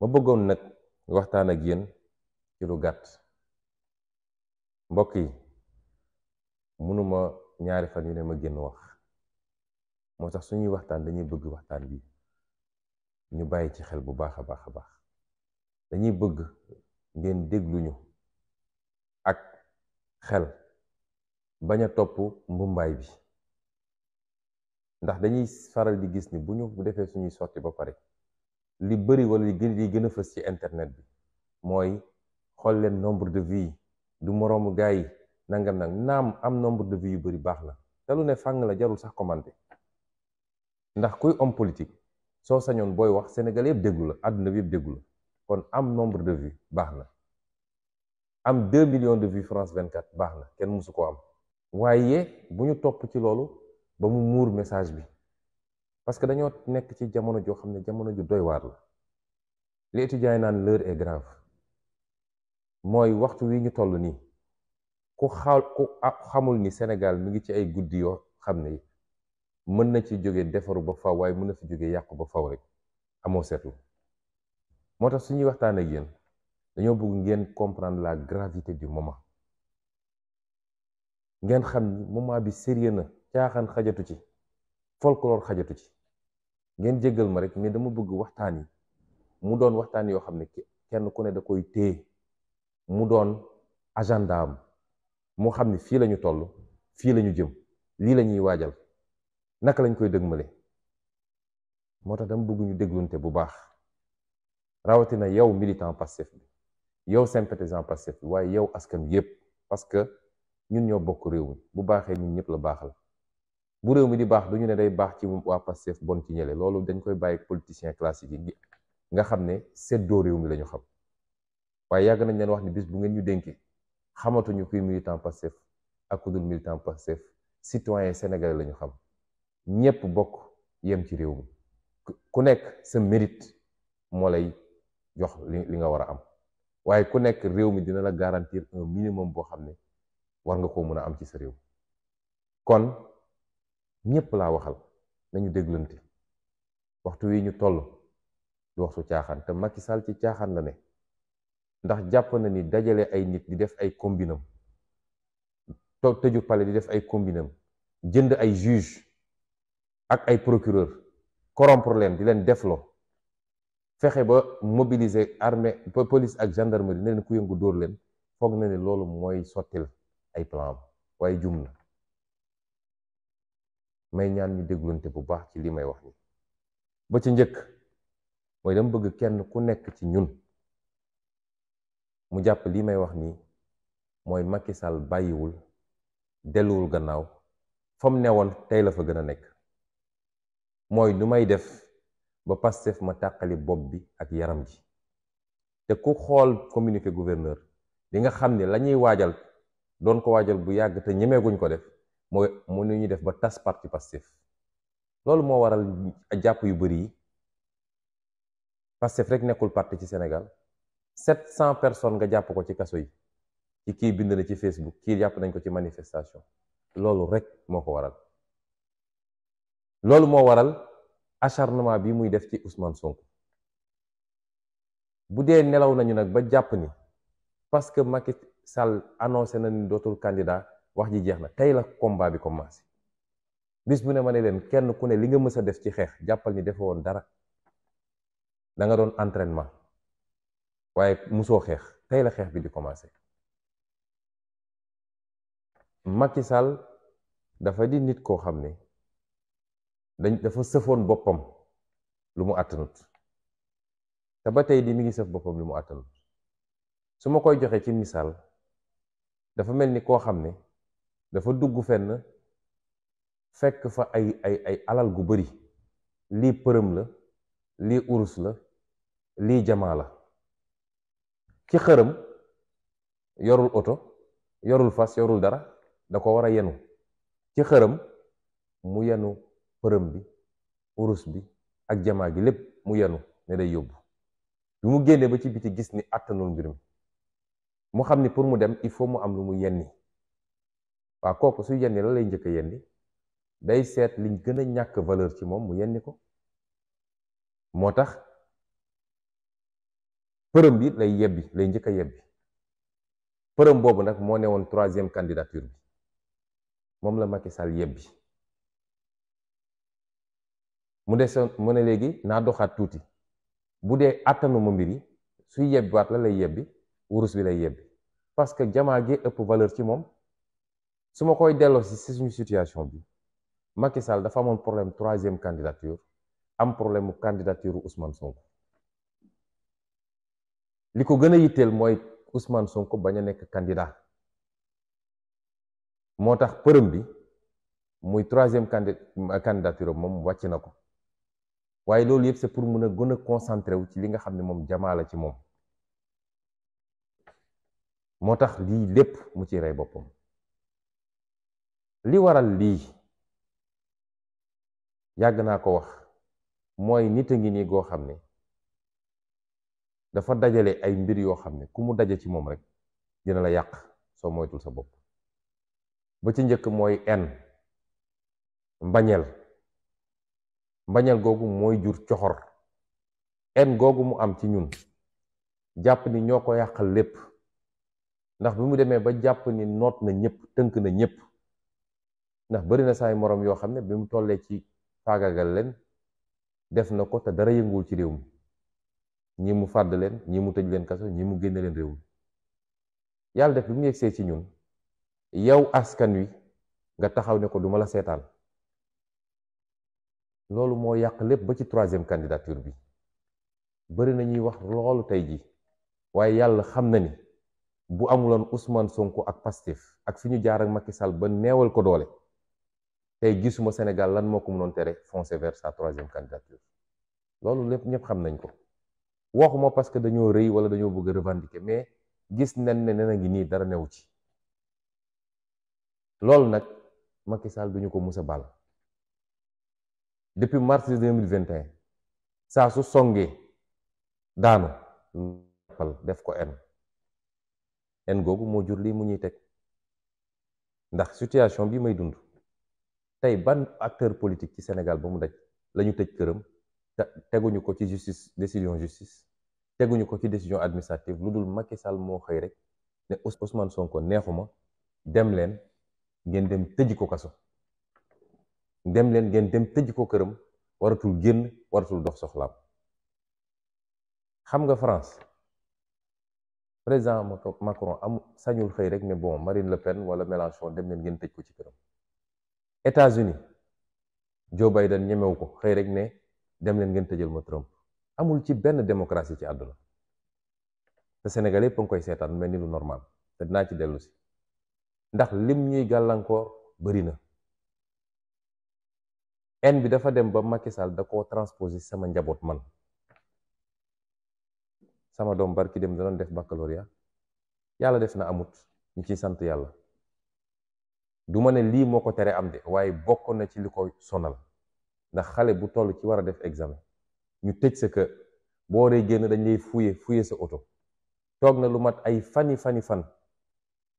ma bëggoon nag waxtaan ak yéen ci lu gàtt mbokk yi mënuma ñaari fan yu ne ma génn wax moo tax suñuy waxtaan dañuy bëgg waxtaan bi ñu bàyyi ci xel bu baax a baax a baax dañuy bëgg ngeen dégluñu ak xel bañ a topp mbumbaay bi ndax dañuy faral di gis ni bu ñu defee suñuy sotti ba pare li bëri wala li gën gën a fës ci internet bi mooy xool leen nombre de vie du moroomu gars yi nangam nag naam am nombre de vie yu bëri baax na te lu ne fàng la jarul sax commenté ndax kuy homme politique soo sañoon booy wax Sénégal yëpp déglu la àdduna bi yëpp déglu la kon am nombre de vie baax na am 2 millions de vues France 24 baax na kenn mësu ko am waaye bu ñu topp ci loolu ba mu muur message bi. parce que dañoo nekk ci jamono joo xam ne jamono ju doy waar la li étudiants yi naan l'heure est grave mooy waxtu wi ñu toll nii ku xaw ku xamul ni Sénégal mi ngi ci ay guddi yoo xam ne mën na ci jóge defaru ba faw waaye mën na fi jóge yàqu ba faw rek amoo seetlu moo tax suñuy waxtaan ak yéen dañoo bugg ngeen comprendre la gravité du moment ngeen xam ni moment bi sérieux na caaxaan xajatu ci folklore xajatu ci ngeen jéggal ma rek mais dama bëgg waxtaan yi mu doon waxtaan yoo xam ne kenn ku ne da koy téye mu doon agenda am mu xam ne fii lañu toll fii lañu jëm lii lañuy waajal naka lañ koy dëgmale moo tax dama bëgg ñu déglunte bu baax rawatina yow militant Pastef bi yow sympathisant Pastef bi waaye yow askan yépp parce que ñun ñoo bokk réew mi bu baaxee ñun ñëpp la baaxal bu réew mi di baax du ñu ne day baax ci waa Pastef bon ci ñële loolu dañ koy bàyyi politicien classique yi nga xam ne seddoo réew mi la ñu xam waaye yàgg nañ leen wax ni bis bu ngeen ñu dénkee xamatuñu kuy militant Pastef ak ku dul militant Pastef citoyen sénégalais la ñu xam ñépp bokk yem ci réew mi ku nekk sa mérite moo lay jox li li nga war a am waaye ku nekk réew mi dina la garantir un minimum boo xam ne war nga koo mun a am ci sa réew kon ñëpp laa waxal nañu déglante waxtu wi ñu toll du waxtu caaxaan te Macky Sall ci caaxaan la ne ndax jàpp na ni dajale ay nit di def ay combinam toog pale di def ay combinam jënd ay juge ak ay procureur corrompre leen di leen defloo fexe ba mobiliser armée police ak gendarmerie ne leen ku yëngu dóor leen foog na ne loolu mooy sottil ay plan jum na may ñaan ñu déglunte bu baax ci li may wax ni ba ci njëkk mooy dama bëgg kenn ku nekk ci ñun mu jàpp li may wax nii mooy Macky bàyyiwul delluwul gannaaw fa mu newoon tey la fa gën a nekk mooy nu may def ba Pastef ma tàqali bopp bi ak yaram ji te ku xool communiqué gouverneur li nga xam ne la ñuy waajal doon ko waajal bu yàgg te ñemeeguñ ko def mooy mënuñu def ba tas parti Pastef loolu moo waral jàpp yu bëri yi Pastef rek nekkul parti ci Sénégal sept cent personnes nga jàpp ko ci kaso yi ci kii bind na ci Facebook kii jàpp nañ ko ci manifestation loolu rek moo ko waral loolu moo waral acharnement bi muy def ci Ousmane Sonko bu dee nelaw nañu nag ba jàpp ni parce que Macky Sall annoncé na ni dootul candidat wax ji jeex na tay la combat bi commencé bis bu ne mané len kenn ku ne li nga mësa def ci xex jappal ni defe won dara da nga don entraînement waye muso xex tay la xex bi di commencé Macky Sall dafa di nit ko xamné dañ dafa sëfoon bopam lu mu atanut ta ba tey di mi ngi sëf bopam lu mu atanut suma koy joxe ci misal dafa mel ni koo dafa dugg fenn fekk fa ay ay ay alal gu bari lii përëm la lii urus la lii jamaa la ki xërëm yorul oto yorul fas yorul dara da ko war a yenu ci xërëm mu yenu përëm bi urus bi ak jamaa gi lépp mu yenu ne day yóbbu bi mu génnee ba ci biti gis ni àttanul mbir mi mu xam ni pour mu dem il faut mu am lu mu yenni waa kooku su yenni la lay njëkk a day seet liñ gën a ñàkk valeur ci moom mu yenni ko moo tax përëm bi lay yebbi lay njëkk a yebbi përëm boobu nag moo ne woon troisième candidature bi moom la Macky Sall yebbi mu desoon mu ne léegi naa doxaat tuuti bu dee àttanuma mbir yi su yebbiwaat la lay yebbi wurus bi lay yebbi parce que jamaa gi ëpp valeur ci moom su ma koy delloo si suñu situation bi Macky Sall dafa amoon problème troisième candidature am problème mu candidature Ousmane Sonko li ko gën a yitteel mooy Ousmane Sonko bañ a nekk candidat moo tax përëm bi muy troisième candidature moom wàcc na ko waaye loolu yëpp c'est pour mun a gën a concentré wu ci li nga xam ne moom jamaa la ci moom moo tax lii lépp mu ci rey boppam. li waral lii yàgg naa ko wax mooy nit a ngi nii goo xam ne dafa dajale ay mbir yoo xam ne ku mu daje ci moom rek dina la yàq soo moytul sa bopp ba ci njëkk mooy en mbañeel mbañeel googu mooy jur coxor en googu mu am ci ñun jàpp ni ñoo ko yàqal lépp ndax bi mu demee ba jàpp ni noot na ñëpp tënk na ñëpp ndax bari na say morom yo xamne bimu tolle ci faagagal len def nako te dara yengul ci réew ñi mu fad len ñi mu len kaso ñi mu genn len réew yalla def bimu yexse ci ñun yow askan wi nga taxaw ne ko duma la seetaan lolu mo yàq lepp ba ci 3e candidature bi bari na ñi wax lolu tay ji waye yalla xam na ni bu amulon Ousmane Sonko ak Pastef ak fiñu jaar ak makissal ba neewal ko doole tey gisuma Sénégal lan moo ko mënoon tere foncer vers sa troisième candidature loolu lépp ñëpp xam nañ ko waxuma parce que dañoo rëy wala dañoo bëgg a revendiquer mais gis nañ ne nee a ngi nii dara newu ci loolu nag Macky Sall duñu ko mus a depuis mars deux mille vingt et saa su songee daanu def ko n en googu moo jur lii mu ñuy teg ndax situation bi may dund. tey ban acteur politique ci Sénégal ba mu daj la tëj këram te teguñu ko ci justice décision justice teguñu ko ci décision administrative lu dul Macky Sall moo xëy rek ne Ousmane Sonko neexuma dem leen ngeen dem tëj ko kaso dem leen ngeen dem tëj ko këram waratul génn waratul dox soxlaam xam nga France président Macron am sañul xëy rek ne bon Marine Le Pen wala Mélenchon dem leen ngeen tëj ko ci këram. États-Unis Joe Biden ñëmé wuko xey rek né dem leen ngeen tejeul mo Trump amul ci benn démocratie ci aduna té sénégalais yëpp koy melni lu normal té dina ci déllu ci ndax lim ñuy gàllankoor bari na en bi dafa dem ba Macky Sall da ko transposer sama njabot man sama dom barki dem da non def baccalauréat yalla def na amut ñu ci sant yalla du ma ne lii moo ko teree am de waaye bokk na ci li ko sonal ndax xale bu toll ci war a def examen ñu tëj sa kër boo waree génn dañ lay fuye fuye sa oto toog na lu mat ay fani fani fan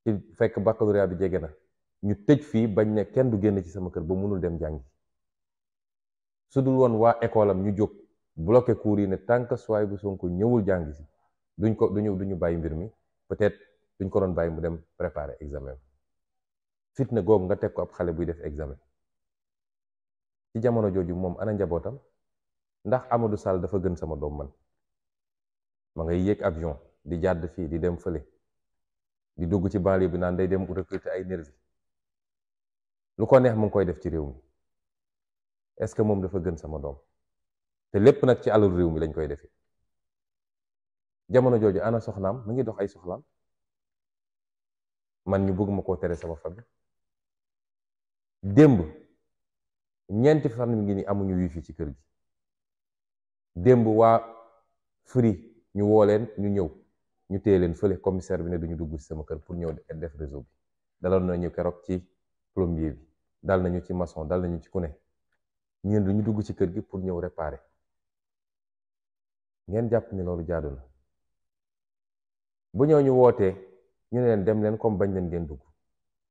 ci fekk baccalauréat bi jege na ñu tëj fii bañ ne kenn du génn ci sama kër ba mënul dem jàngi su dul woon waa école am ñu jóg bloqué cours yi ne tànk suwaay bu Sonko ñëwul jàngi si duñ ko duñu duñu bàyyi mbir mi peut-être duñ ko doon bàyyi mu dem préparer examen fitna googu nga teg ko ab xale buy def examen ci jamono jooju moom ana njabootam ndax Amadou Sall dafa gën sama doom man ma ngay yéeg avion di jàdd fii di dem fële di dugg ci banlieue bi naan day dem recruter ay nervi lu ko neex mu ngi koy def ci réew mi est-ce que moom dafa gën sama doom te lépp nag ci alalu réew mi lañ koy defee jamono jooju ana soxnaam mu ngi dox ay soxlaam man ñu bëgg koo tere sama famille démb ñeenti fan mi ngi ni amuñu wifi ci kër gi démb waa Free ñu woo leen ñu ñëw ñu téye leen fële commissaire bi ne duñu dugg ci sama kër pour ñëw def réseau bi daloon nañu keroog ci plombier bi dal nañu ci maçon dal nañu ci ku ne ñun duñu dugg ci kër gi pour ñëw réparer ngeen jàpp ni loolu jaadu na bu ñëw ñu wootee ñu ne leen dem leen comme bañ leen ngeen dugg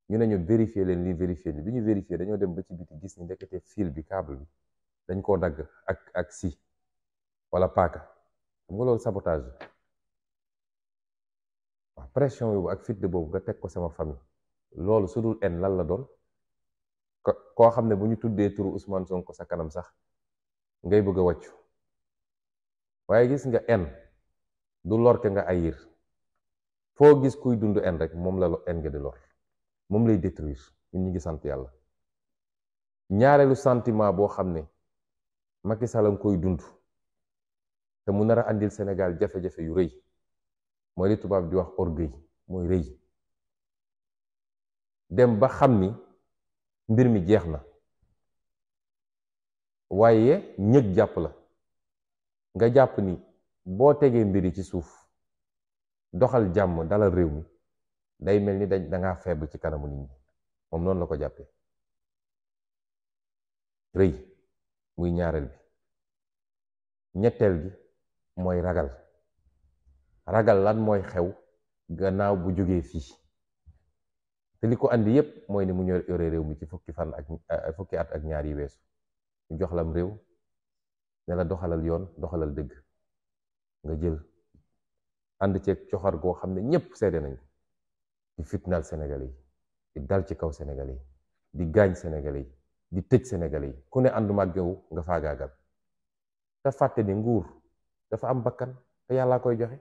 ñu ne ñu vérifier leen lii vérifier ni bi ñu vérifier dañoo dem ba ci biti gis ni ndekete fil bi câble bi dañ koo dagg ak ak si walla paaka xam nga loolu sabotage waa pression yoobu ak fit de boobu nga teg ko sama famille loolu su dul en lan la doon koo xam ne bu ñu tuddee turu Ousmane Sonko sa kanam sax ngay bëgg a wàccu waaye gis nga en du lor ke nga ayir foo gis kuy dund en rek moom la en nga di lor moom lay détruire ñun ñu ngi sant yàlla ñaareelu santiment boo xam ne Macky Sall nga koy dund te mu nar a àndil Sénégal jafe-jafe yu rëy mooy li tubaab di wax orgueil mooy rëy dem ba xam ni mbir mi jeex na waaye ñëg jàpp la nga jàpp ni boo tegee mbir yi ci suuf doxal jàmm dalal réew mi day melni da nga faible ci kanamu nit ñi mom non la ko jappé reuy muy ñaaral bi ñettel gi moy ragal ragal lan moy xew gannaaw bu joggé fi té liko andi yépp moy ni mu ñor yoré réew mi ci fukki fan ak eh, fukki at ak ñaar yi weesu ñu jox lam réew né la doxalal yoon doxalal dëgg nga jël and ci coxar goo xam ñépp sédé nañu di fitnaal Sénégalais yi di dal ci kaw Sénégalais yi di gaañ Sénégalais yi di tëj Sénégalais yi ku ne ànduma ak yow nga faagaagal te fàtte ni nguur dafa am bakkan te yàllaa koy joxe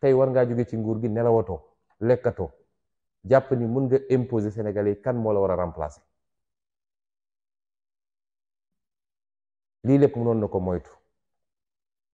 tey war ngaa jóge ci nguur gi nelawatoo lekkatoo jàpp ni mën nga imposer Sénégalais yi kan moo la war a remplacer lii lépp mënoon na ko moytu.